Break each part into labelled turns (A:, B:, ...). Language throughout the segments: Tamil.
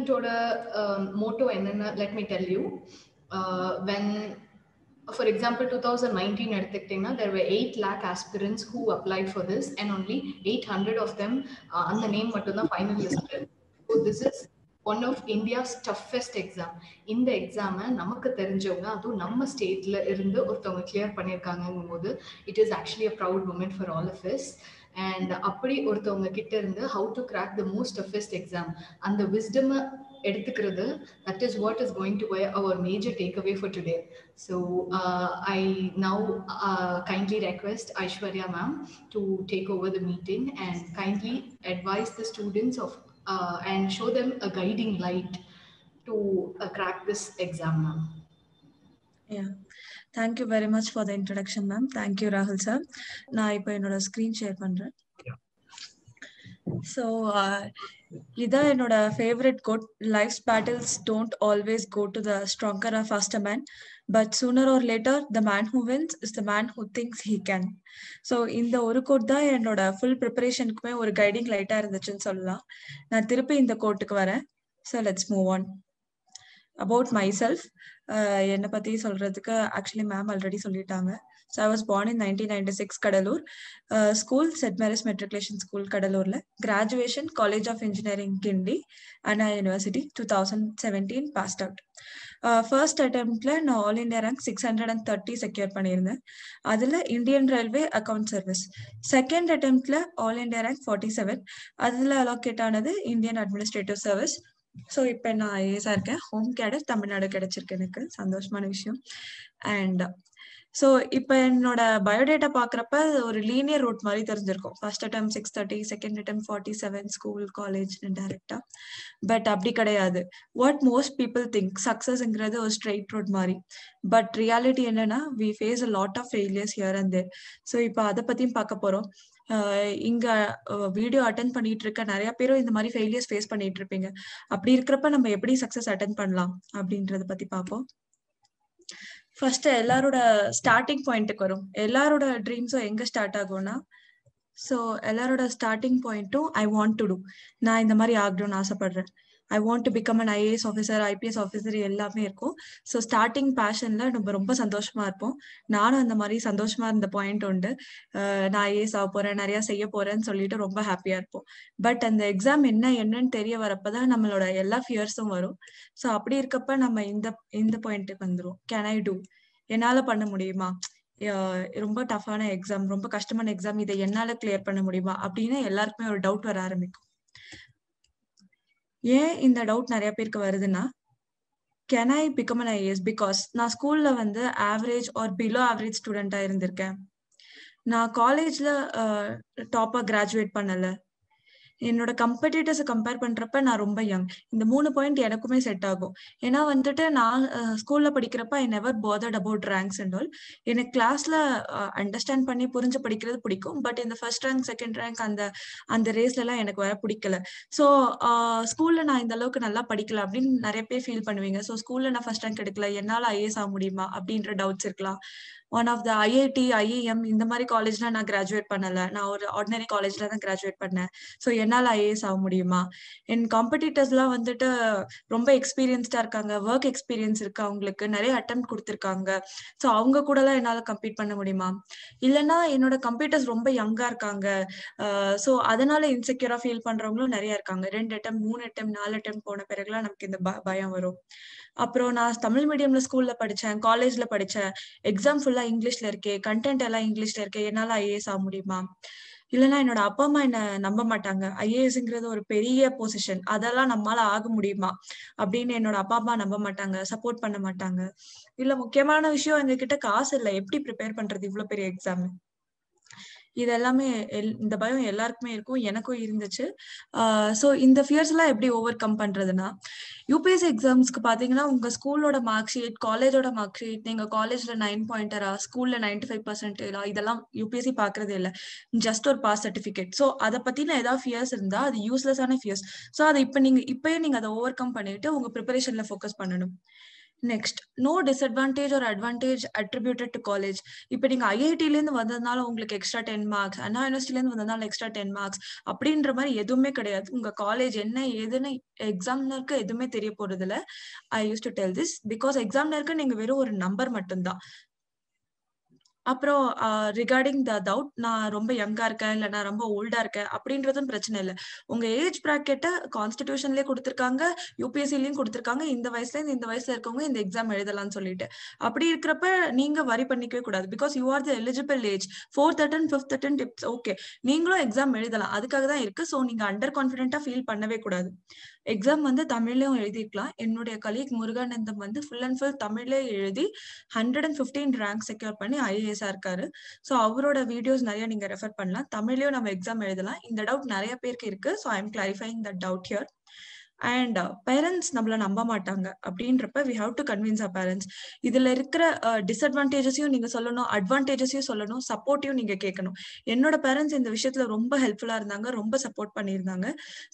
A: ஈவெண்ட்டோட மோட்டோ என்னென்னு let me tell you when for example 2019 எடுத்துக்கிட்டீங்கன்னா there were 8 lakh aspirants who applied for this and only 800 of them uh, அந்த நேம் மட்டும் தான் final list so one of India's toughest exam இந்த எக்ஸாமை நமக்கு தெரிஞ்சவங்க அதுவும் நம்ம ஸ்டேட்ல இருந்து ஒருத்தவங்க கிளியர் பண்ணியிருக்காங்கும் போது it is actually a proud moment for all of us and அப்படி ஒருத்தவங்க கிட்ட இருந்து how to crack the most toughest exam அந்த விஸ்டம் எடுத்துக்கிறது that is what is going to be our major take away for today so I now kindly request Aishwarya ma'am to take over the meeting and kindly advise the students of and show them a guiding light to uh, crack this exam ma'am yeah thank you very much for the introduction ma'am thank you ராகுல் சார் நான் இப்போ என்னோட ஸ்க்ரீன் ஷேர் பண்றேன் ஸோ uh, இதான் என்னோட favourite quote life battles don't always go to the stronger of faster man but sooner or later the man who wins is the man who thinks he can so இந்த ஒரு கோட் தான் என்னோட ஃபுல் ப்ரிப்பரேஷனுக்குமே ஒரு கைடிங் லைட்டாக இருந்துச்சுன்னு சொல்லலாம் நான் திருப்பி இந்த கோட்டுக்கு வரேன் so let's move on myself என்னை பத்தி சொல்றதுக்கு ஆக்சுவலி மேம் ஆல்ரெடி சொல்லிட்டாங்க so I was born in nineteen ninety six Cuddalore school St Mary's matriculation school கடலூர்ல graduation college of engineering Guindy Anna university two thousand seventeen passed out first அட்டம்ப்ட்ல நான் all India rank six hundred and thirty secure பண்ணியிருந்தேன் அதுல Indian railway account service second அட்டம்ப்ட்ல all India rank forty seven அதுல அலோகேட் ஆனது இந்தியன் அட்மினிஸ்ட்ரேட்டிவ் சர்வீஸ் ஸோ இப்போ நான் ஐஏஎஸாக இருக்கேன் ஹோம் கேடர் தமிழ்நாடு கிடைச்சிருக்கு எனக்கு சந்தோஷமான விஷயம் அண்ட் ஸோ இப்போ என்னோட பயோடேட்டா பார்க்குறப்ப ஒரு லீனியர் ரூட் மாதிரி தெரிஞ்சிருக்கும் first attempt six thirty second attempt forty seven school college டேரக்டா பட் அப்படி கிடையாது வாட் மோஸ்ட் பீப்புள் திங்க் சக்ஸஸ்ங்கிறது ஒரு ஸ்ட்ரெயிட் ரூட் மாதிரி பட் ரியாலிட்டி என்னன்னா we face a lot of failures here and there so இப்போ அதை பற்றியும் பார்க்க போகிறோம் இங்க வீடியோ அட்டன் பண்ணிட்டு இருக்க நிறைய பேரும் இந்த மாதிரி ஃபெயிலியர்ஸ் ஃபேஸ் பண்ணிட்டு இருப்பீங்க அப்படி இருக்கிறப்ப நம்ம எப்படி சக்சஸ் அட்டன் பண்ணலாம் அப்படின்றத பத்தி பார்ப்போம் ஃபர்ஸ்ட் எல்லாரோட ஸ்டார்டிங் பாயிண்ட்டுக்கு வரும் எல்லாரோட ட்ரீம்ஸும் எங்க ஸ்டார்ட் ஆகும்னா ஸோ எல்லாரோட ஸ்டார்டிங் பாயிண்ட்டும் ஐ வாண்ட் டு டூ நான் இந்த மாதிரி ஆகணும்னு ஆசைப்படுறேன் I want to become and IAS officer IPS officer எல்லாமே இருக்கும் ஸோ ஸ்டார்டிங் பேஷன்ல நம்ம ரொம்ப சந்தோஷமா இருப்போம் நானும் அந்த மாதிரி சந்தோஷமா இருந்த பாயிண்ட் உண்டு நான் ஐஏஎஸ் ஆக போறேன் நிறைய செய்ய போறேன்னு சொல்லிட்டு ரொம்ப ஹாப்பியா இருப்போம் பட் அந்த எக்ஸாம் என்ன என்னன்னு தெரிய வரப்பதான் நம்மளோட எல்லா ஃபியர்ஸும் வரும் ஸோ அப்படி இருக்கப்ப நம்ம இந்த இந்த பாயிண்ட்டுக்கு வந்துடும் கேன் ஐ டூ என்னால பண்ண முடியுமா ரொம்ப டஃபான எக்ஸாம் ரொம்ப கஷ்டமான எக்ஸாம் இதை என்னால கிளியர் பண்ண முடியுமா அப்படின்னு எல்லாருக்குமே ஒரு டவுட் வர ஆரம்பிக்கும் ஏன் இந்த டவுட் நிறைய பேருக்கு வருதுன்னா can I become an IAS because நான் ஸ்கூல்ல வந்து ஆவரேஜ் ஆர் பிலோ ஆவரேஜ் ஸ்டூடெண்டா இருந்திருக்கேன் நான் காலேஜ்ல டாப்பா கிராஜுவேட் பண்ணல என்னோட கம்பெடிட்டர்ஸை கம்பேர் பண்றப்ப நான் ரொம்ப யங் இந்த மூணு பாயிண்ட் எனக்குமே செட் ஆகும் ஏன்னா வந்துட்டு நான் ஸ்கூல்ல படிக்கிறப்ப I never bothered about ranks and all எனக்கு கிளாஸ்ல அண்டர்ஸ்டாண்ட் பண்ணி புரிஞ்சு படிக்கிறது பிடிக்கும் பட் இந்த ஃபர்ஸ்ட் ரேங்க் செகண்ட் ரேங்க் அந்த அந்த ரேஸ்ல எல்லாம் எனக்கு வர பிடிக்கல ஸோ ஸ்கூல்ல நான் இந்த அளவுக்கு நல்லா படிக்கல அப்படின்னு நிறைய பேர் ஃபீல் பண்ணுவீங்க ஸோ ஸ்கூல்ல நான் ஃபர்ஸ்ட் ரேங்க் எடுக்கல என்னால ஐஏஎஸ் ஆக முடியுமா அப்படின்ற டவுட்ஸ் இருக்கலாம் one of the IIT IIM இந்த மாதிரி காலேஜ்ல நான் கிராஜுவேட் பண்ணல நான் ஒரு ஆர்டினரி காலேஜ்ல தான் கிராஜுவேட் பண்ணேன் ஸோ என்னால் ஐஏஎஸ் ஆக முடியுமா என் காம்படிட்டர்ஸ்லாம் வந்துட்டு ரொம்ப எக்ஸ்பீரியன்ஸ்டா இருக்காங்க ஒர்க் எக்ஸ்பீரியன்ஸ் இருக்கு அவங்களுக்கு நிறைய அட்டம் கொடுத்துருக்காங்க ஸோ அவங்க கூட எல்லாம் என்னால் கம்ப்ளீட் பண்ண முடியுமா இல்லைன்னா என்னோட கம்ப்யூட்டர்ஸ் ரொம்ப யங்கா இருக்காங்க ஸோ அதனால இன்செக்யூரா ஃபீல் பண்றவங்களும் நிறைய இருக்காங்க ரெண்டு அட்டம் மூணு அட்டம் நாலு அட்டம் போன பிறகுலாம் நமக்கு இந்த பயம் வரும் அப்புறம் நான் தமிழ் மீடியம்ல ஸ்கூல்ல படிச்சேன் காலேஜ்ல படிச்சேன் எக்ஸாம் ஃபுல்லா இங்கிலீஷ்ல இருக்கே கண்டென்ட் எல்லாம் இங்கிலீஷ்ல இருக்கே என்னால ஐஏஎஸ் ஆக முடியுமா இல்லைன்னா என்னோட அப்பா அம்மா என்ன நம்ப மாட்டாங்க ஐஏஎஸ்ங்கிறது ஒரு பெரிய பொசிஷன் அதெல்லாம் நம்மளால ஆக முடியுமா அப்படின்னு என்னோட அப்பா அம்மா நம்ப மாட்டாங்க சப்போர்ட் பண்ண மாட்டாங்க இல்ல முக்கியமான விஷயம் எங்ககிட்ட காசு இல்லை எப்படி ப்ரிப்பேர் பண்றது இவ்வளவு பெரிய எக்ஸாம் இது எல்லாமே இந்த பயம் எல்லாருக்குமே இருக்கும் எனக்கும் இருந்துச்சு ஸோ இந்த ஃபியர்ஸ் எல்லாம் எப்படி ஓவர் கம் பண்றதுன்னா யூபிஎஸ்சி எக்ஸாம்ஸ்க்கு பாத்தீங்கன்னா உங்க ஸ்கூலோட மார்க் ஷீட் காலேஜோட மார்க் ஷீட் நீங்க காலேஜ்ல நைன் பாயிண்டரா ஸ்கூல்ல நைன்டி ஃபைவ் பர்சன்டேஜா இதெல்லாம் யூபிஎஸ்சி பாக்குறதே இல்லை ஜஸ்ட் ஒரு பாஸ் சர்டிபிகேட் ஸோ அதை பத்தின ஏதாவது ஃபியர்ஸ் இருந்தா அது ஆன ஃபியர்ஸ் ஸோ அதை இப்போ நீங்க இப்பயே நீங்க அதை ஓவர் கம் பண்ணிட்டு உங்க ப்ரிப்பரேஷன்ல ஃபோக்கஸ் பண்ணணும் நெக்ஸ்ட் நோ டிஸ்அட்வான்டேஜ் ஒரு அட்வான்டேஜ் அட்ரிபியூட்டட் டு காலேஜ் இப்போ நீங்க இருந்து வந்ததுனால உங்களுக்கு எக்ஸ்ட்ரா டென் மார்க்ஸ் அண்ணா யூனிவர்சிட்டிலேருந்து வந்ததுனால எக்ஸ்ட்ரா டென் மார்க்ஸ் அப்படின்ற மாதிரி எதுவுமே கிடையாது உங்க காலேஜ் என்ன ஏதுன்னு எக்ஸாம்னருக்கு எதுவுமே தெரிய போறது இல்லை I use to tell this because எக்ஸாம்னருக்கு நீங்க வெறும் ஒரு நம்பர் மட்டும்தான் அப்புறம் ரிகார்டிங் த டவுட் நான் ரொம்ப யங்கா இருக்கேன் இல்லை நான் ரொம்ப ஓல்டா இருக்கேன் அப்படின்றதும் பிரச்சனை இல்லை உங்க ஏஜ் ப்ராக்கெட்டை கான்ஸ்டியூஷன்லயே கொடுத்துருக்காங்க யூபிஎஸ்சிலையும் கொடுத்துருக்காங்க இந்த வயசுல இருந்து இந்த வயசுல இருக்கவங்க இந்த எக்ஸாம் எழுதலாம்னு சொல்லிட்டு அப்படி இருக்கிறப்ப நீங்க வரி பண்ணிக்கவே கூடாது because you are the eligible age fourth attempt fifth attempt tips okay நீங்களும் எக்ஸாம் எழுதலாம் அதுக்காக தான் இருக்கு ஸோ நீங்க அண்டர் கான்ஃபிடென்ட்டா ஃபீல் பண்ணவே கூடாது எக்ஸாம் வந்து தமிழ்லயும் எழுதிக்கலாம் என்னுடைய கலீக் முருகானந்தம் வந்து ஃபுல் அண்ட் ஃபுல் தமிழ்லேயே எழுதி hundred and fifteen rank secure பண்ணி ஐஏஎஸ் ஐஏஎஸா இருக்காரு ஸோ அவரோட வீடியோஸ் நிறைய நீங்க ரெஃபர் பண்ணலாம் தமிழ்லயும் நம்ம எக்ஸாம் எழுதலாம் இந்த டவுட் நிறைய பேருக்கு இருக்கு so I am clarifying the doubt here and parents uh, நம்மள நம்ப மாட்டாங்க அப்படின்றப்ப we have to convince a parents இதுல இருக்கிற டிஸ்அட்வான்டேஜஸையும் uh, நீங்க சொல்லணும் அட்வான்டேஜஸையும் சொல்லணும் சப்போர்ட்டையும் நீங்க கேட்கணும் என்னோட பேரண்ட்ஸ் இந்த விஷயத்துல ரொம்ப ஹெல்ப்ஃபுல்லா இருந்தாங்க ரொம்ப சப்போர்ட் பண்ணியிருந்தாங்க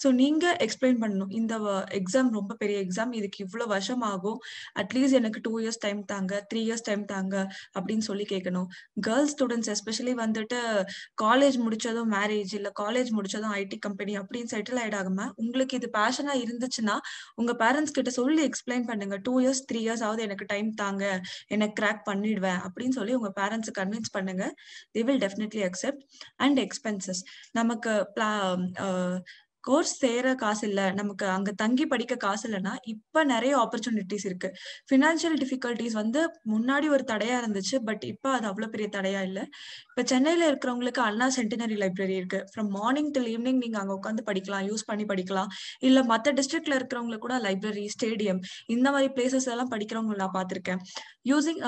A: ஸோ நீங்க எக்ஸ்பிளைன் பண்ணணும் இந்த எக்ஸாம் uh, ரொம்ப பெரிய எக்ஸாம் இதுக்கு இவ்வளவு வருஷம் ஆகும் அட்லீஸ்ட் எனக்கு டூ இயர்ஸ் டைம் தாங்க த்ரீ இயர்ஸ் டைம் தாங்க அப்படின்னு சொல்லி கேட்கணும் கேர்ள்ஸ் ஸ்டூடெண்ட்ஸ் எஸ்பெஷலி வந்துட்டு காலேஜ் முடிச்சதும் மேரேஜ் இல்ல காலேஜ் முடிச்சதும் ஐடி கம்பெனி அப்படின்னு செட்டில் ஆயிடாம உங்களுக்கு இது பேஷனா இருந்து இருந்துச்சுன்னா உங்க பேரண்ட்ஸ் கிட்ட சொல்லி எக்ஸ்பிளைன் பண்ணுங்க டூ இயர்ஸ் த்ரீ இயர்ஸ் ஆகுது எனக்கு டைம் தாங்க எனக்கு கிராக் பண்ணிடுவேன் அப்படின்னு சொல்லி உங்க பேரண்ட்ஸ் கன்வின்ஸ் பண்ணுங்க they will definitely accept and expenses நமக்கு கோர்ஸ் சேர காசு இல்ல நமக்கு அங்க தங்கி படிக்க காசு இல்லைன்னா இப்ப நிறைய ஆப்பர்ச்சுனிட்டிஸ் இருக்கு பினான்சியல் டிஃபிகல்டிஸ் வந்து முன்னாடி ஒரு தடையா இருந்துச்சு பட் இப்ப அது அவ்வளவு பெரிய தடையா இல்ல இப்ப சென்னையில இருக்கிறவங்களுக்கு அண்ணா சென்டினரி லைப்ரரி இருக்கு ஃப்ரம் மார்னிங் டில் ஈவினிங் நீங்க அங்க உட்காந்து படிக்கலாம் யூஸ் பண்ணி படிக்கலாம் இல்ல மத்த டிஸ்ட்ரிக்ட்ல இருக்கிறவங்களுக்கு கூட லைப்ரரி ஸ்டேடியம் இந்த மாதிரி பிளேசஸ் எல்லாம் படிக்கிறவங்க நான் பாத்திருக்கேன் யூசிங்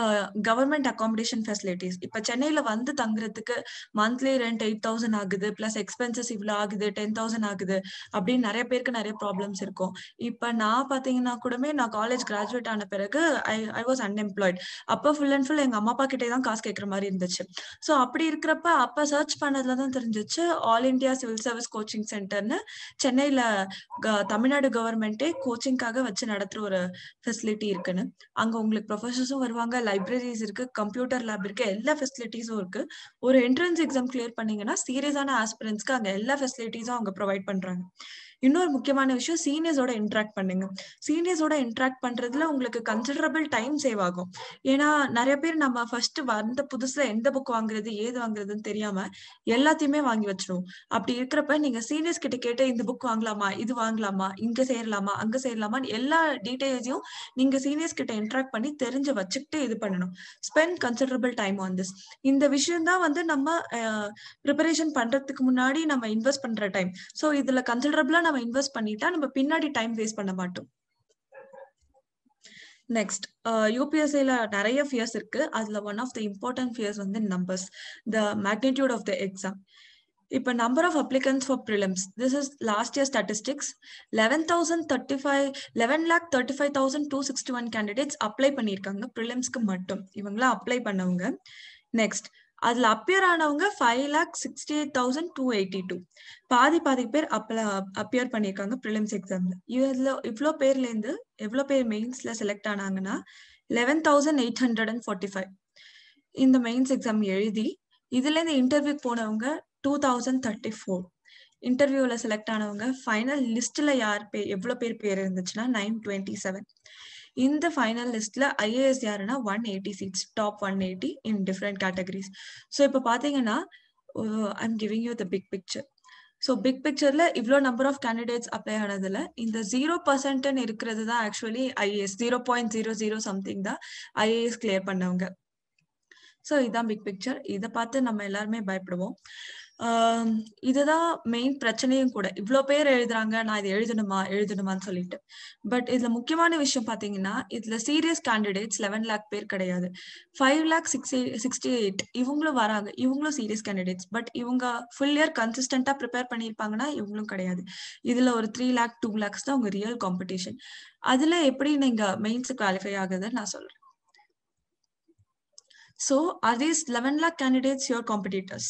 A: கவர்மெண்ட் அகாமடேஷன் ஃபெசிலிட்டிஸ் இப்ப சென்னையில வந்து தங்குறதுக்கு மந்த்லி ரெண்ட் எயிட் தௌசண்ட் ஆகுது பிளஸ் எக்ஸ்பென்சஸ் இவ்வளவு ஆகுது டென் தௌசண்ட் ஆகுது அப்படின்னு நிறைய பேருக்கு நிறைய ப்ராப்ளம்ஸ் இருக்கும் இப்ப நான் பாத்தீங்கன்னா கூடமே நான் காலேஜ் கிராஜுவேட் ஆன பிறகு ஐ ஐ வாஸ் அன்எம்ப்ளாய்ட் அப்ப ஃபுல் அண்ட் ஃபுல் எங்க அம்மா அப்பா கிட்டே தான் காசு கேட்கற மாதிரி இருந்துச்சு ஸோ அப்படி இருக்கிறப்ப அப்ப சர்ச் பண்ணதுல தான் தெரிஞ்சிச்சு all India civil service coaching சென்டர்னு சென்னையில தமிழ்நாடு கவர்மெண்டே கோச்சிங்காக வச்சு நடத்துற ஒரு ஃபெசிலிட்டி இருக்குன்னு அங்க உங்களுக்கு ப்ரொஃபஸர்ஸும் வருவாங்க லைப்ரரிஸ் இருக்கு கம்ப்யூட்டர் லேப் இருக்கு எல்லா ஃபெசிலிட்டிஸும் இருக்கு ஒரு என்ட்ரன்ஸ் எக்ஸாம் கிளியர் பண்ணீங்கன்னா சீரியஸான ஆஸ்பிரன்ஸ்க்கு அங்க எல்லா ஃபெசிலிட்டிஸும் அவங்க ப்ரொவைட் பண்றாங்க Trump. இன்னொரு முக்கியமான விஷயம் சீனியர்ஸோட இன்ட்ராக்ட் பண்ணுங்க சீனியர்ஸோட இன்ட்ராக்ட் பண்றதுல உங்களுக்கு கன்சிடரபிள் டைம் சேவ் ஆகும் ஏன்னா நிறைய பேர் நம்ம ஃபர்ஸ்ட் வந்த புதுசுல எந்த புக் வாங்குறது ஏது வாங்குறதுன்னு தெரியாம எல்லாத்தையுமே வாங்கி வச்சிடும் அப்படி இருக்கிறப்ப நீங்க சீனியர்ஸ் கிட்ட கேட்டு இந்த புக் வாங்கலாமா இது வாங்கலாமா இங்க சேரலாமா அங்க சேரலாமா எல்லா டீட்டெயில்ஸையும் நீங்க சீனியர்ஸ் கிட்ட இன்ட்ராக்ட் பண்ணி தெரிஞ்சு வச்சுக்கிட்டு இது பண்ணணும் spend considerable time on this இந்த விஷயம் தான் வந்து நம்ம ப்ரிப்பரேஷன் பண்றதுக்கு முன்னாடி நம்ம இன்வெஸ்ட் பண்ற டைம் சோ இதுல கன்சிடரபிளா நம்ம இன்வெஸ்ட் பண்ணிட்டா நம்ம பின்னாடி டைம் வேஸ்ட் பண்ண மாட்டோம் நெக்ஸ்ட் யூபிஎஸ்சியில நிறைய ஃபியர்ஸ் இருக்கு அதுல one of the important fears வந்து numbers the magnitude of the exam இப்போ number of applicants for prelims this is last year statistics eleven thousand thirty five eleven lakh thirty five thousand two sixty one candidates apply பண்ணியிருக்காங்க ப்ரிலிம்ஸ்க்கு மட்டும் இவங்களாம் அப்ளை பண்ணவங்க நெக்ஸ்ட் அதுல அப்பியர் ஆனவங்க five lakh sixty eight thousand two eighty two பாதி பாதி பேர் அப்பல அப்பியர் பண்ணியிருக்காங்க ப்ரிலிம்ஸ் எக்ஸாம்ல இதுல இவ்வளோ பேர்லேருந்து எவ்வளோ பேர் மெயின்ஸ்ல செலக்ட் ஆனாங்கன்னா eleven thousand eight hundred and forty five இந்த மெயின்ஸ் எக்ஸாம் எழுதி இதுலேருந்து இன்டர்வியூ போனவங்க டூ தௌசண்ட் தேர்ட்டி ஃபோர் இன்டர்வியூவில் செலக்ட் ஆனவங்க ஃபைனல் லிஸ்ட்டில் யார் பேர் எவ்வளோ பேர் பேர் இருந்துச்சுன்னா நைன் டுவெண்ட்டி செவன் இந்த ஃபைனல் லிஸ்ட்ல ஐஏஎஸ் யாருன்னா one eighty seats top one eighty in different categories so இப்போ பார்த்தீங்கன்னா I'm giving you the big picture so big பிக்சர்ல இவ்வளோ நம்பர் ஆஃப் கேண்டிடேட்ஸ் அப்ளை ஆனதுல இந்த ஜீரோ பர்சன்ட்னு இருக்கிறது தான் actually IAS zero point zero zero something தான் ஐஏஎஸ் கிளியர் பண்ணவங்க ஸோ இதுதான் பிக் பிக்சர் இதை பார்த்து நம்ம எல்லாருமே பயப்படுவோம் இதுதான் மெயின் பிரச்சனையும் கூட இவ்வளோ பேர் எழுதுறாங்க நான் இதை எழுதணுமா எழுதணுமான்னு சொல்லிட்டு பட் இதுல முக்கியமான விஷயம் பாத்தீங்கன்னா இதுல சீரியஸ் கேண்டிடேட்ஸ் லெவன் லேக் பேர் கிடையாது five lakh sixty sixty eight இவங்களும் வராங்க இவங்களும் சீரியஸ் கேண்டிடேட்ஸ் பட் இவங்க ஃபுல் இயர் கன்சிஸ்டண்டா ப்ரிப்பேர் பண்ணியிருப்பாங்கன்னா இவங்களும் கிடையாது இதுல ஒரு த்ரீ லேக் டூ லேக்ஸ் தான் உங்க ரியல் காம்படிஷன் அதுல எப்படி நீங்க மெயின்ஸ் குவாலிஃபை ஆகுதுன்னு நான் சொல்றேன் So are these 11 lakh candidates your competitors?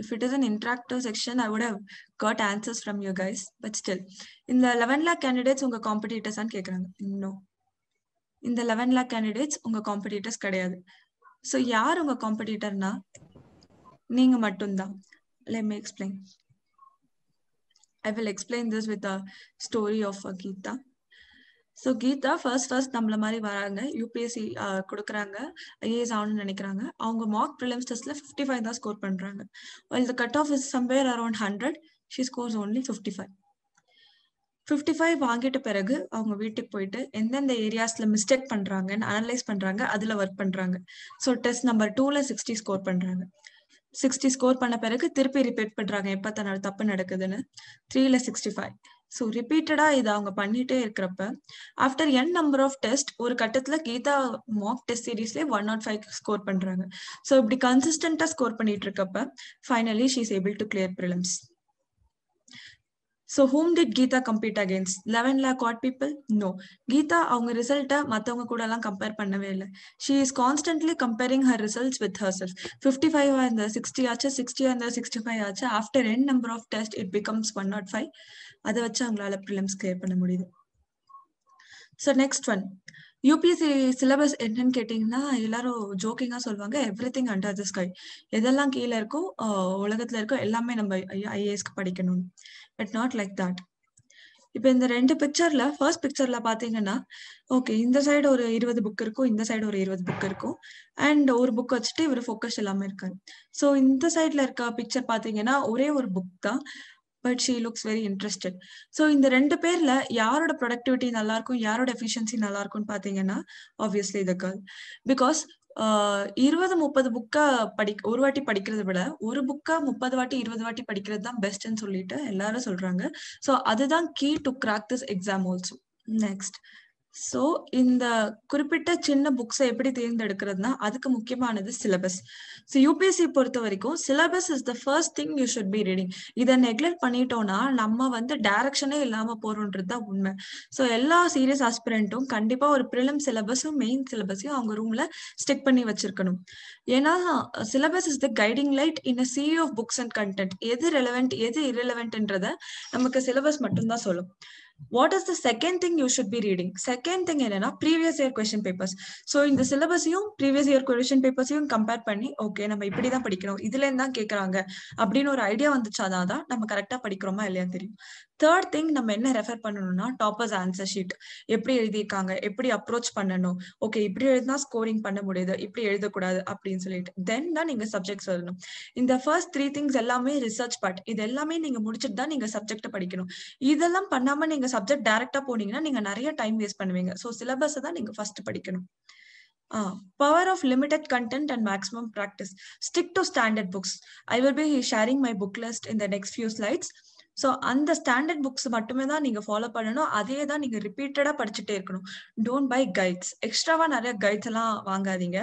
A: if it is an interactive section, I would have got answers from you guys. But still, in the 11 lakh candidates, உங்க competitors ஆன்னு கேட்குறாங்க no இந்த லெவன் லேக் கேண்டிடேட்ஸ் உங்க காம்படிட்டர்ஸ் கிடையாது ஸோ யார் உங்க காம்படிட்டர்னா நீங்க மட்டும்தான் let me explain I will explain this with a story of Geetha so Geetha first first நம்மள மாதிரி வராங்க யூபிஎஸ்சி கொடுக்குறாங்க ஐஏஎஸ் ஆகணும்னு நினைக்கிறாங்க அவங்க மார்க் ப்ரிலிம்ஸ் டெஸ்ட்ல ஃபிஃப்டி ஃபைவ் தான் ஸ்கோர் பண்றாங்க well the cut off is somewhere around hundred she scores only fifty five fifty five வாங்கிட்ட பிறகு அவங்க வீட்டுக்கு போயிட்டு எந்தெந்த ஏரியாஸ்ல மிஸ்டேக் பண்றாங்கன்னு அனலைஸ் பண்றாங்க அதுல ஒர்க் பண்றாங்க ஸோ டெஸ்ட் நம்பர் டூல சிக்ஸ்டி ஸ்கோர் பண்றாங்க சிக்ஸ்டி ஸ்கோர் பண்ண பிறகு திருப்பி ரிப்பீட் பண்றாங்க எப்ப தன்னோட தப்பு நடக்குதுன்னு த்ரீல சிக்ஸ்டி ஃபைவ் ஸோ ரிப்பீட்டடாக இதை அவங்க பண்ணிட்டே இருக்கிறப்ப after n number of test ஒரு கட்டத்தில் கீதா மாக் டெஸ்ட் சீரீஸ்லேயே ஒன் நாட் ஃபைவ் ஸ்கோர் பண்ணுறாங்க ஸோ இப்படி கன்சிஸ்டண்ட்டாக ஸ்கோர் பண்ணிட்டு இருக்கப்ப finally she is able to clear prelims so whom did Geetha compete against eleven lakh odd people no Geetha அவங்க ரிசல்ட்டை மற்றவங்க கூட எல்லாம் கம்பேர் பண்ணவே இல்லை she is constantly comparing her results with herself fifty five இருந்தால் சிக்ஸ்டி ஆச்சு சிக்ஸ்டி இருந்தால் சிக்ஸ்டி ஃபைவ் ஆச்சு after n number of test it becomes one naught five அதை வச்சு அவங்களால ப்ரிலிம்ஸ் கிளியர் பண்ண முடியுது so next one UPSC syllabus என்னன்னு கேட்டிங்கன்னா எல்லாரும் ஜோக்கிங்காக சொல்லுவாங்க everything under the sky எதெல்லாம் கீழே இருக்கோ உலகத்தில் இருக்கோ எல்லாமே நம்ம ஐஏஎஸ்க்கு படிக்கணும் பட் நாட் லைக் தட் இப்போ இந்த ரெண்டு பிக்சர்ல ஃபர்ஸ்ட் பிக்சர்ல பாத்தீங்கன்னா ஓகே இந்த சைடு ஒரு இருபது புக் இருக்கும் இந்த சைடு ஒரு இருபது புக் இருக்கும் அண்ட் ஒரு புக் வச்சுட்டு இவர் ஃபோக்கஸ் எல்லாமே இருக்காரு ஸோ இந்த சைட்ல இருக்க பிக்சர் பாத்தீங்கன்னா ஒரே ஒரு புக் தான் but she looks very interested so இந்த ரெண்டு பேர்ல யாரோட ப்ரொடக்டிவிட்டி நல்லா இருக்கும் யாரோட எஃபிஷியன்சி நல்லா இருக்கும்னு பாத்தீங்கன்னா ஆப்வியஸ்லி த கேர்ள் பிகாஸ் இருபது முப்பது புக்கா படி ஒரு வாட்டி படிக்கிறத விட ஒரு புக்கா முப்பது வாட்டி இருபது வாட்டி படிக்கிறது தான் பெஸ்ட்ன்னு சொல்லிட்டு எல்லாரும் சொல்றாங்க ஸோ அதுதான் key to crack this exam also next so இந்த குறிப்பிட்ட சின்ன புக்ஸை எப்படி தேர்ந்தெடுக்கிறதுனா அதுக்கு முக்கியமானது சிலபஸ் ஸோ யூபிஎஸ்சி பொறுத்த வரைக்கும் syllabus is the first thing you should be reading இதை நெக்லெக்ட் பண்ணிட்டோம்னா நம்ம வந்து டைரக்ஷனே இல்லாம போறோன்றது தான் உண்மை ஸோ எல்லா சீரியஸ் ஆஸ்பிரண்ட்டும் கண்டிப்பா ஒரு பிரிலம் சிலபஸும் மெயின் சிலபஸையும் அவங்க ரூம்ல ஸ்டிக் பண்ணி வச்சிருக்கணும் ஏன்னா syllabus is the guiding light in a sea of books and content எது ரெலவென்ட் எது இரலவென்ட்ன்றத நமக்கு சிலபஸ் மட்டும்தான் சொல்லும் what is the second thing you should be reading second thing என்னன்னா previous year question papers so இந்த சிலபஸையும் ப்ரீவியஸ் இயர் கொஸ்டின் பேப்பர்ஸையும் கம்பேர் பண்ணி ஓகே நம்ம இப்படி தான் படிக்கணும் இதுல இருந்தா கேட்கறாங்க அப்படின்னு ஒரு ஐடியா வந்துச்சாதான் நம்ம கரெக்டா படிக்கிறோமா இல்லையா தெரியும் தேர்ட் திங் நம்ம என்ன ரெஃபர் பண்ணணும்னா டாப்பர்ஸ் ஆன்சர் ஷீட் எப்படி எழுதியிருக்காங்க எப்படி அப்ரோச் பண்ணணும் ஓகே இப்படி எழுதினா ஸ்கோரிங் பண்ண முடியுது இப்படி எழுதக்கூடாது அப்படின்னு சொல்லிட்டு தென் தான் நீங்க சப்ஜெக்ட் சொல்லணும் இந்த ஃபர்ஸ்ட் த்ரீ திங்ஸ் எல்லாமே ரிசர்ச் பார்ட் இது எல்லாமே நீங்க முடிச்சுட்டு தான் நீங்க சப்ஜெக்ட் படிக்கணும் இதெல்லாம் பண்ணாம நீங்க சப்ஜெக்ட் டைரக்டா போனீங்கன்னா நீங்க நிறைய டைம் வேஸ்ட் பண்ணுவீங்க ஸோ சிலபஸ் தான் நீங்க ஃபர்ஸ்ட் படிக்கணும் power of limited content and maximum practice stick to standard books I will be sharing my book list இந்த நெக்ஸ்ட் ஃபியூ ஸ்லைட்ஸ் ஸோ அந்த ஸ்டாண்டர்ட் புக்ஸ் மட்டுமே தான் நீங்கள் ஃபாலோ பண்ணணும் அதே தான் நீங்கள் ரிப்பீட்டடாக படிச்சுட்டே இருக்கணும் டோன்ட் பை கைட்ஸ் எக்ஸ்ட்ராவாக நிறைய கைட்ஸ் எல்லாம் வாங்காதீங்க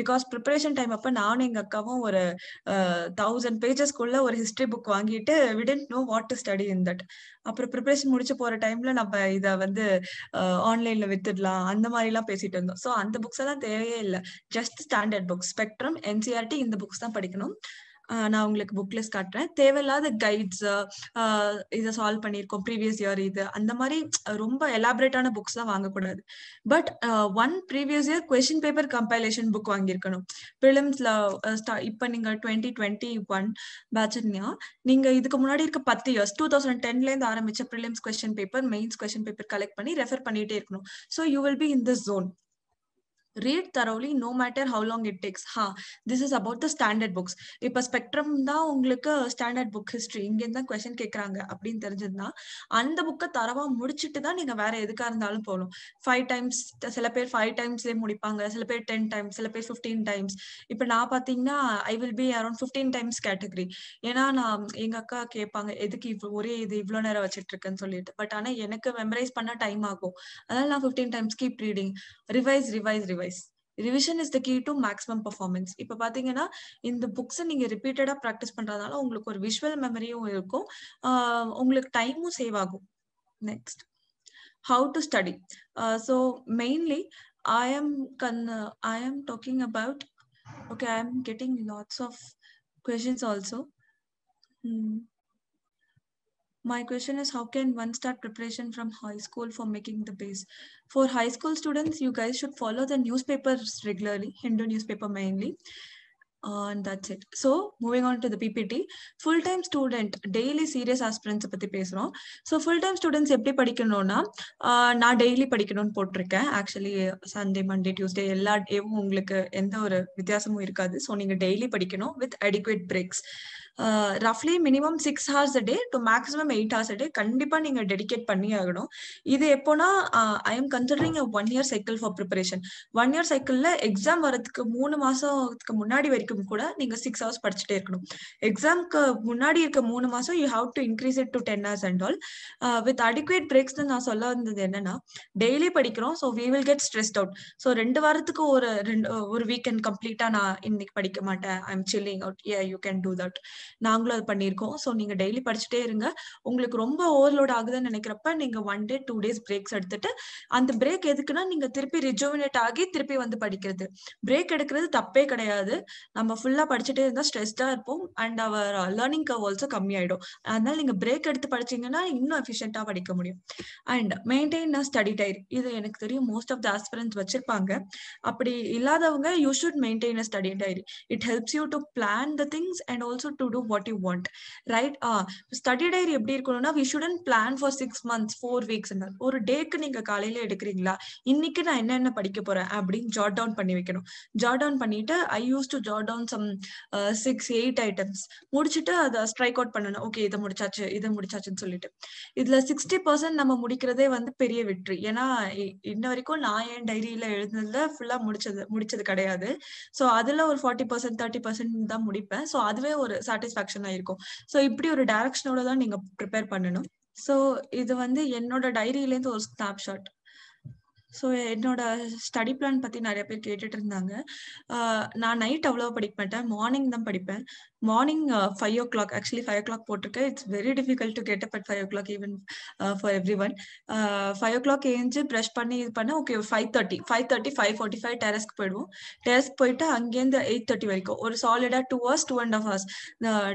A: பிகாஸ் ப்ரிப்பரேஷன் டைம் அப்போ நானும் எங்கள் அக்காவும் ஒரு தௌசண்ட் பேஜஸ்க்குள்ள ஒரு ஹிஸ்ட்ரி புக் வாங்கிட்டு we don't know what to study in that அப்புறம் ப்ரிப்பரேஷன் முடிச்சு போற டைம்ல நம்ம இதை வந்து ஆன்லைன்ல வித்துடலாம் அந்த மாதிரி எல்லாம் பேசிட்டு இருந்தோம் ஸோ அந்த புக்ஸ் எல்லாம் தேவையே இல்லை just standard books spectrum NCERT இந்த புக்ஸ் தான் படிக்கணும் நான் உங்களுக்கு புக் லிஸ்ட் காட்டுறேன் தேவையில்லாத கைட்ஸ் இதை சால்வ் பண்ணியிருக்கோம் ப்ரீவியஸ் இயர் இது அந்த மாதிரி ரொம்ப எலாபரேட்டான புக்ஸ் தான் வாங்கக்கூடாது but one previous year question paper compilation book வாங்கியிருக்கணும் பிலிம்ஸ்ல இப்போ நீங்க டுவெண்ட்டி டுவெண்ட்டி ஒன் பேட்ச்னா நீங்க இதுக்கு முன்னாடி இருக்க பத்து இயர்ஸ் டூ தௌசண்ட் டென்ல இருந்து ஆரம்பிச்ச prelims question paper mains question paper collect பண்ணி ரெஃபர் பண்ணிட்டே இருக்கணும் so you will be in this zone read thoroughly no matter how long it takes ah this is about the standard books இப்போ ஸ்பெக்ட்ரம் தான் உங்களுக்கு ஸ்டாண்டர்ட் புக் ஹிஸ்ட்ரி இங்கேருந்து தான் கொஸ்டின் கேட்குறாங்க அப்படின்னு தெரிஞ்சதுன்னா அந்த புக்கை தரவா முடிச்சுட்டு தான் நீங்கள் வேற எதுக்காக இருந்தாலும் போகலாம் ஃபைவ் டைம்ஸ் சில பேர் ஃபைவ் டைம்ஸ்லேயே முடிப்பாங்க சில பேர் டென் டைம்ஸ் சில பேர் ஃபிஃப்டீன் டைம்ஸ் இப்போ நான் பார்த்தீங்கன்னா I will be around fifteen times category ஏன்னா நான் எங்க அக்கா கேட்பாங்க எதுக்கு இவ்வளோ ஒரே இது இவ்வளோ நேரம் வச்சுட்டு இருக்கேன்னு சொல்லிட்டு பட் ஆனால் எனக்கு மெமரைஸ் பண்ண டைம் ஆகும் அதனால நான் fifteen times keep reading revise revise revise வைஸ் revision is the key to maximum performance இப்போ பார்த்தீங்கன்னா இந்த புக்ஸை நீங்கள் ரிப்பீட்டடாக ப்ராக்டிஸ் பண்ணுறதுனால உங்களுக்கு ஒரு விஷுவல் மெமரியும் இருக்கும் உங்களுக்கு டைமும் சேவ் ஆகும் next how to study so mainly I am கன் I am talking about okay I am getting lots of questions also My question is, how can one start preparation from high school for making the base? For high school students, you guys should follow the newspapers regularly, Hindu newspaper mainly. and that's it. So moving on to the PPT, full-time student daily serious aspirants பத்தி பேசுறோம். So full-time students எப்படி படிக்கணும்னா நான் டெய்லி படிக்கணும்னு போட்டிருக்கேன் Actually, Sunday, Monday, Tuesday, எல்லா டேவும் உங்களுக்கு எந்த ஒரு வித்தியாசமும் இருக்காது ஸோ நீங்கள் daily படிக்கணும் with adequate breaks. ரஃப்லி minimum six hours a day to maximum eight hours a day கண்டிப்பாக நீங்கள் டெடிகேட் பண்ணி ஆகணும் இது எப்போனா I am considering a one year cycle for preparation one year சைக்கிளில் எக்ஸாம் வரதுக்கு மூணு மாதத்துக்கு முன்னாடி வரைக்கும் கூட நீங்கள் சிக்ஸ் ஹவர்ஸ் படிச்சுட்டே இருக்கணும் எக்ஸாம்க்கு முன்னாடி இருக்க மூணு மாதம் you have to increase it to ten hours and all with adequate breaks நான் சொல்ல வந்தது என்னன்னா டெய்லி படிக்கிறோம் so we will get stressed out so ரெண்டு வாரத்துக்கு ஒரு ரெண்டு ஒரு வீக்கெண்ட் கம்ப்ளீட்டா நான் இன்னைக்கு படிக்க மாட்டேன் I am chilling out ah you can do that நாங்களும் அது பண்ணியிருக்கோம் ஸோ நீங்க டெய்லி படிச்சுட்டே இருங்க உங்களுக்கு ரொம்ப ஓவர்லோட் ஆகுதுன்னு நினைக்கிறப்ப நீங்க one day two days breaks எடுத்துட்டு அந்த பிரேக் எதுக்குன்னா நீங்க திருப்பி ரிஜுவினேட் ஆகி திருப்பி வந்து படிக்கிறது பிரேக் எடுக்கிறது தப்பே கிடையாது நம்ம ஃபுல்லா படிச்சுட்டே இருந்தா ஸ்ட்ரெஸ்டா இருப்போம் அண்ட் அவர் லேர்னிங் கவ் ஆல்சோ ஆயிடும் அதனால நீங்க பிரேக் எடுத்து படிச்சீங்கன்னா இன்னும் எஃபிஷியன்டா படிக்க முடியும் அண்ட் மெயின்டைன் ஸ்டடி டைர் இது எனக்கு தெரியும் மோஸ்ட் ஆஃப் த ஆஸ்பிரன்ஸ் வச்சிருப்பாங்க அப்படி இல்லாதவங்க you should maintain a study diary it helps you to plan the things and also to do what you want right study diary எப்படி இருக்கணும்னா we shouldn't plan for six months four weeks ஒரு டேக்கு நீங்க காலையில எடுக்கிறீங்களா இன்னைக்கு நான் என்னென்ன படிக்க போறேன் அப்படின்னு ஜாட் டவுன் பண்ணி வைக்கணும் ஜாட் டவுன் பண்ணிட்டு I use to jot down some six eight items முடிச்சுட்டு அதை ஸ்ட்ரைக் அவுட் பண்ணணும் ஓகே இதை முடிச்சாச்சு இதை முடிச்சாச்சுன்னு சொல்லிட்டு இதுல சிக்ஸ்டி பர்சன்ட் நம்ம முடிக்கிறதே வந்து பெரிய வெற்றி ஏன்னா இன்ன வரைக்கும் நான் என் டைரியில எழுதுனதுல ஃபுல்லா முடிச்சது முடிச்சது கிடையாது ஸோ அதுல ஒரு ஃபார்ட்டி பர்சன்ட் தேர்ட்டி பர்சன்ட் தான் முடிப்பேன் ஸோ அதுவே ஒரு சாட்டிஸ் சாட்டிஸ்ஃபேக்ஷனா இருக்கும் சோ இப்படி ஒரு டைரக்ஷனோட தான் நீங்க ப்ரிப்பேர் பண்ணணும் சோ இது வந்து என்னோட டைரியில இருந்து ஒரு ஸ்னாப் ஷாட் ஸோ என்னோட ஸ்டடி பிளான் பத்தி நிறைய பேர் கேட்டுட்டு இருந்தாங்க நான் நைட் அவ்வளோ படிக்க மாட்டேன் மார்னிங் தான் படிப்பேன் morning five o'clock actually five o'clock போட்டிருக்கு it's very difficult to get up at five o'clock even for everyone five o'clock ஏஞ்சு ப்ரஷ் பண்ணி இது பண்ண okay five thirty five thirty five forty five டெரஸ்க்கு போயிடுவோம் டெரஸ்க்கு போயிட்டு அங்கேருந்து எயிட் தேர்ட்டி வரைக்கும் ஒரு சாலிடா two hours two and half hours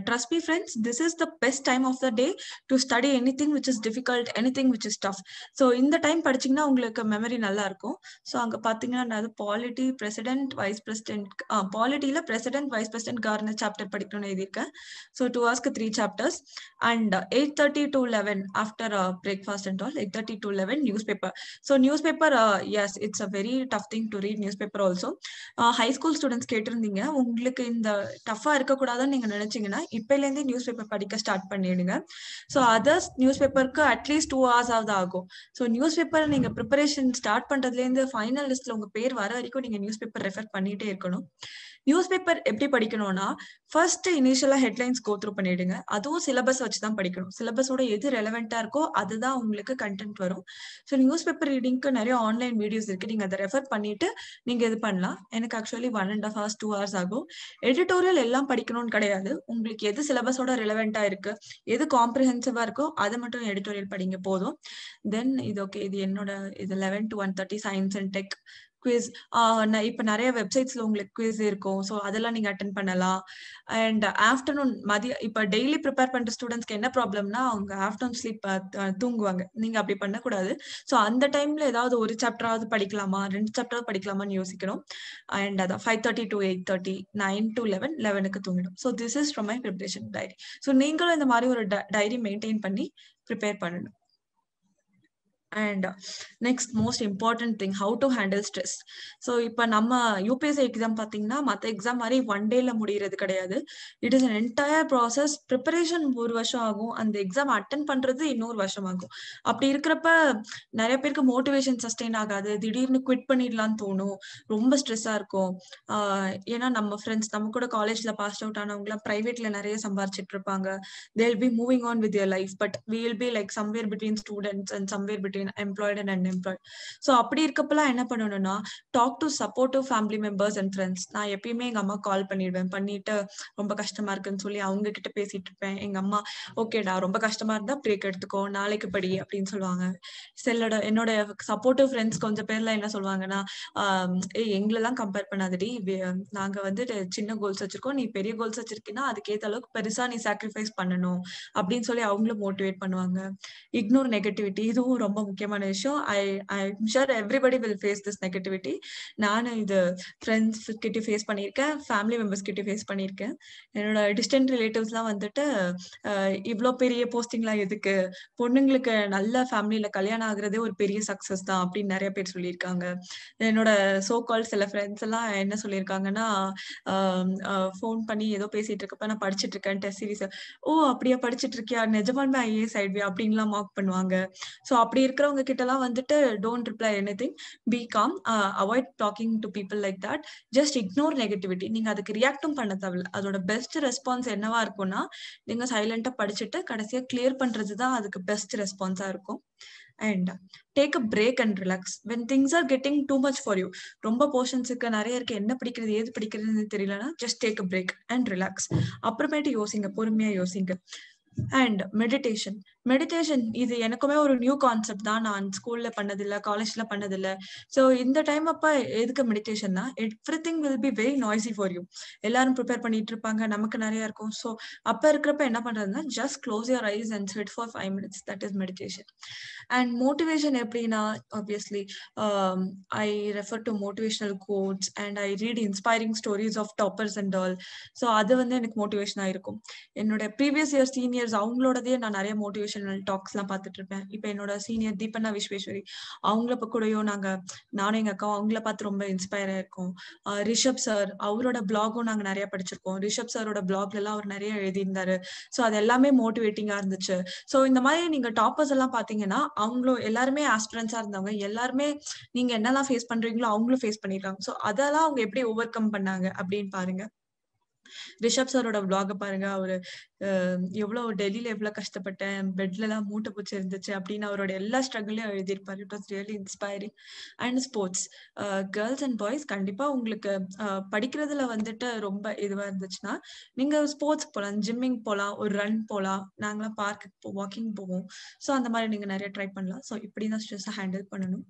A: trust be friends this is the best time of the day to study anything which is difficult anything which is tough so இந்த டைம் படிச்சீங்கன்னா உங்களுக்கு மெமரி நல்லா இருக்கும் ஸோ அங்கே பார்த்தீங்கன்னா பாலிட்டி பிரசிடென்ட் வைஸ் பிரசிடென்ட் பாலிட்டியில் president vice president governor chapter படிக்கணும் நான் எழுதியிருக்கேன் ஸோ டூ ஹவர்ஸ்க்கு three chapters and eight thirty to eleven after breakfast and all eight thirty to eleven newspaper so newspaper yes it's a very tough thing to read newspaper also high school students கேட்டிருந்தீங்க உங்களுக்கு இந்த டஃபாக இருக்கக்கூடாதுன்னு நீங்கள் நினைச்சீங்கன்னா இப்போலேருந்தே நியூஸ் பேப்பர் படிக்க ஸ்டார்ட் பண்ணிடுங்க ஸோ அதர்ஸ் நியூஸ் பேப்பருக்கு அட்லீஸ்ட் டூ ஹவர்ஸ் ஆகுது ஆகும் ஸோ நியூஸ் பேப்பர் நீங்கள் ப்ரிப்பரேஷன் ஸ்டார்ட் பண்ணுறதுலேருந்து ஃபைனல் லிஸ்ட்டில் உங்கள் பேர் வர வரைக்கும் நீங்கள் நியூஸ் பேப்பர் ரெஃபர் பண்ணிகிட்டே இருக்கணும் நியூஸ் பேப்பர் எப்படி படிக்கணும்னா ஃபர்ஸ்ட் இனிஷியலா ஹெட்லைன்ஸ் கோ த்ரூ பண்ணிடுங்க அதுவும் சிலபஸ் வச்சு தான் படிக்கணும் சிலபஸோட எது ரெலவெண்டா இருக்கோ அதுதான் உங்களுக்கு கண்டென்ட் வரும் ஸோ நியூஸ் பேப்பர் ரீடிங்க்கு நிறைய ஆன்லைன் வீடியோஸ் இருக்கு நீங்க அதை ரெஃபர் பண்ணிட்டு நீங்க இது பண்ணலாம் எனக்கு actually one and half hours two hours ஆகும் எடிட்டோரியல் எல்லாம் படிக்கணும்னு கிடையாது உங்களுக்கு எது சிலபஸோட ரிலவெண்டா இருக்கு எது காம்ப்ரிஹென்சிவா இருக்கோ அதை மட்டும் எடிட்டோரியல் படிங்க போதும் தென் இது ஓகே இது என்னோட இது eleven to one thirty science and tech quiz இப்போ நிறைய வெப்சைட்ஸ்ல உங்களுக்கு குவிஸ் இருக்கும் ஸோ அதெல்லாம் நீங்க அட்டன் பண்ணலாம் அண்ட் ஆஃப்டர்நூன் மதியம் இப்போ டெய்லி ப்ரிப்பேர் பண்ற ஸ்டூடெண்ட்ஸ்க்கு என்ன ப்ராப்ளம்னா அவங்க ஆஃப்டர்நூன் ஸ்லீப் தூங்குவாங்க நீங்க அப்படி பண்ணக்கூடாது ஸோ அந்த டைம்ல ஏதாவது ஒரு சாப்டராவது படிக்கலாமா ரெண்டு சாப்டராவது படிக்கலாமான்னு யோசிக்கணும் அண்ட் அதான் five thirty to eight thirty nine to eleven லெவனுக்கு தூங்கிடும் so this is from my preparation diary so நீங்களும் இந்த மாதிரி ஒரு டைரி மெயின்டைன் பண்ணி ப்ரிப்பேர் பண்ணணும் and next most important thing how to handle stress so இப்போ நம்ம யூபிஎஸ்சி எக்ஸாம் பார்த்தீங்கன்னா மற்ற எக்ஸாம் மாதிரி ஒன் டேல முடிகிறது கிடையாது it is an entire process preparation ஒரு வருஷம் ஆகும் அந்த எக்ஸாம் அட்டன் பண்றது இன்னொரு வருஷம் ஆகும் அப்படி இருக்கிறப்ப நிறைய பேருக்கு மோட்டிவேஷன் சஸ்டெயின் ஆகாது திடீர்னு குவிட் பண்ணிடலாம்னு தோணும் ரொம்ப ஸ்ட்ரெஸ்ஸா இருக்கும் ஏன்னா நம்ம ஃப்ரெண்ட்ஸ் நம்ம கூட காலேஜ்ல பாஸ் அவுட் ஆனவங்களாம் ப்ரைவேட்ல நிறைய சம்பாரிச்சிட்டு இருப்பாங்க they'll be moving on with your life but will be like somewhere between students and somewhere between between employed and unemployed so அப்படி இருக்கப்பெல்லாம் என்ன பண்ணணும்னா talk to supportive family members and friends நான் எப்பயுமே எங்க அம்மா கால் பண்ணிடுவேன் பண்ணிட்டு ரொம்ப கஷ்டமா இருக்குன்னு சொல்லி அவங்க கிட்ட பேசிட்டு இருப்பேன் எங்க அம்மா ஓகேடா ரொம்ப கஷ்டமா இருந்தா பிரேக் எடுத்துக்கோ நாளைக்கு படி அப்படின்னு சொல்லுவாங்க செல்லோட என்னோட சப்போர்ட்டிவ் ஃப்ரெண்ட்ஸ் கொஞ்சம் பேர்லாம் என்ன சொல்லுவாங்கன்னா எங்களெல்லாம் கம்பேர் பண்ணாதடி நாங்க வந்து சின்ன கோல்ஸ் வச்சிருக்கோம் நீ பெரிய கோல்ஸ் வச்சிருக்கீங்கன்னா ஏத்த அளவுக்கு பெருசா நீ சாக்ரிஃபைஸ் பண்ணணும் அப்படின்னு சொல்லி அவங்களும் மோட்டிவேட் பண்ணுவாங்க இக்னோர் நெகட்டிவிட்டி இதுவும் ரொம்ப முக்கியமான விஷயம் I I sure everybody will face this negativity நானும் இது ஃப்ரெண்ட்ஸ் கிட்டே ஃபேஸ் பண்ணியிருக்கேன் ஃபேமிலி மெம்பர்ஸ் கிட்டே ஃபேஸ் பண்ணியிருக்கேன் என்னோட டிஸ்டன்ட் ரிலேட்டிவ்ஸ்லாம் வந்துட்டு இவ்வளோ பெரிய போஸ்டிங்லாம் எதுக்கு பொண்ணுங்களுக்கு நல்ல ஃபேமிலியில் கல்யாணம் ஆகுறதே ஒரு பெரிய சக்ஸஸ் தான் அப்படின்னு நிறைய பேர் சொல்லியிருக்காங்க என்னோட சோ கால் சில ஃப்ரெண்ட்ஸ் எல்லாம் என்ன சொல்லியிருக்காங்கன்னா ஃபோன் பண்ணி ஏதோ பேசிட்டு இருக்கப்ப நான் படிச்சுட்டு இருக்கேன் டெஸ்ட் சீரீஸ் ஓ அப்படியா படிச்சுட்டு இருக்கியா நிஜமானமே ஐஏஎஸ் ஐடிவி அப்படின்லாம் மார்க் பண்ணுவாங்க ஸோ அப்படி இருக்க இருக்கிறவங்க கிட்ட எல்லாம் வந்துட்டு don't reply anything be calm avoid talking to people like that just ignore negativity நீங்க அதுக்கு ரியாக்டும் பண்ண தேவையில்ல அதோட பெஸ்ட் ரெஸ்பான்ஸ் என்னவா இருக்கும்னா நீங்க சைலண்டா படிச்சுட்டு கடைசியா கிளியர் பண்றது தான் அதுக்கு பெஸ்ட் ரெஸ்பான்ஸா இருக்கும் and take a break and relax when things are getting too much for you ரொம்ப போர்ஷன்ஸுக்கு நிறைய இருக்கு என்ன பிடிக்கிறது ஏது பிடிக்கிறதுன்னு தெரியலன்னா just take a break and relax அப்புறமேட்டு யோசிங்க பொறுமையா யோசிங்க அண்ட் மெடிடேஷன் மெடிடேஷன் இது எனக்குமே ஒரு நியூ கான்செப்ட் தான் நான் ஸ்கூல்ல பண்ணதில்ல காலேஜ்ல பண்ணதில்ல ஸோ இந்த டைம் அப்ப எதுக்கு மெடிடேஷன்னா everything will be very noisy for you எல்லாரும் ப்ரிப்பேர் பண்ணிட்டு இருப்பாங்க நமக்கு நிறைய இருக்கும் ஸோ அப்ப இருக்கிறப்ப என்ன பண்றதுன்னா just close your eyes and sit for five minutes that is meditation and motivation எப்படின்னா obviously I refer to motivational quotes and I read inspiring stories of toppers and all so அது வந்து எனக்கு மோட்டிவேஷனாக இருக்கும் என்னோட ப்ரீவியஸ் இயர் சீனியர் சீனியர்ஸ் அவங்களோடதே நான் நிறைய மோட்டிவேஷனல் டாக்ஸ் எல்லாம் பார்த்துட்டு இருப்பேன் இப்ப என்னோட சீனியர் தீபனா விஸ்வேஸ்வரி அவங்கள கூடயும் நாங்க நானும் எங்க அக்காவும் அவங்கள பார்த்து ரொம்ப இன்ஸ்பயர் ஆயிருக்கோம் ரிஷப் சார் அவரோட பிளாகும் நாங்க நிறைய படிச்சிருக்கோம் ரிஷப் சாரோட பிளாக்ல எல்லாம் அவர் நிறைய எழுதியிருந்தாரு ஸோ அது எல்லாமே மோட்டிவேட்டிங்கா இருந்துச்சு ஸோ இந்த மாதிரி நீங்க டாப்பர்ஸ் எல்லாம் பாத்தீங்கன்னா அவங்களும் எல்லாருமே ஆஸ்பிரன்ஸா இருந்தவங்க எல்லாருமே நீங்க என்னெல்லாம் ஃபேஸ் பண்றீங்களோ அவங்களும் ஃபேஸ் பண்ணிருக்காங்க ஸோ அதெல்லாம் அவங்க எப்படி ஓவர் கம் பண்ணாங்க அப்படின்னு பாருங்க ரிஷப் சாரோட பிளாக பாருங்க அவரு எவ்வளவு டெல்லியில எவ்வளவு கஷ்டப்பட்டேன் பெட்ல எல்லாம் மூட்டை பூச்சி இருந்துச்சு அப்படின்னு அவரோட எல்லா ஸ்ட்ரகிளையும் எழுதியிருப்பாரு it was really inspiring and sports girls and boys கண்டிப்பா உங்களுக்கு படிக்கிறதுல வந்துட்டு ரொம்ப இதுவா இருந்துச்சுன்னா நீங்க ஸ்போர்ட்ஸ் போகலாம் ஜிம்மிங் போகலாம் ஒரு ரன் போகலாம் நாங்களாம் பார்க்கு வாக்கிங் போவோம் ஸோ அந்த மாதிரி நீங்க நிறைய ட்ரை பண்ணலாம் ஸோ இப்படி தான் ஸ்ட்ரெஸ்ஸை ஹேண்டில் பண்ணணும்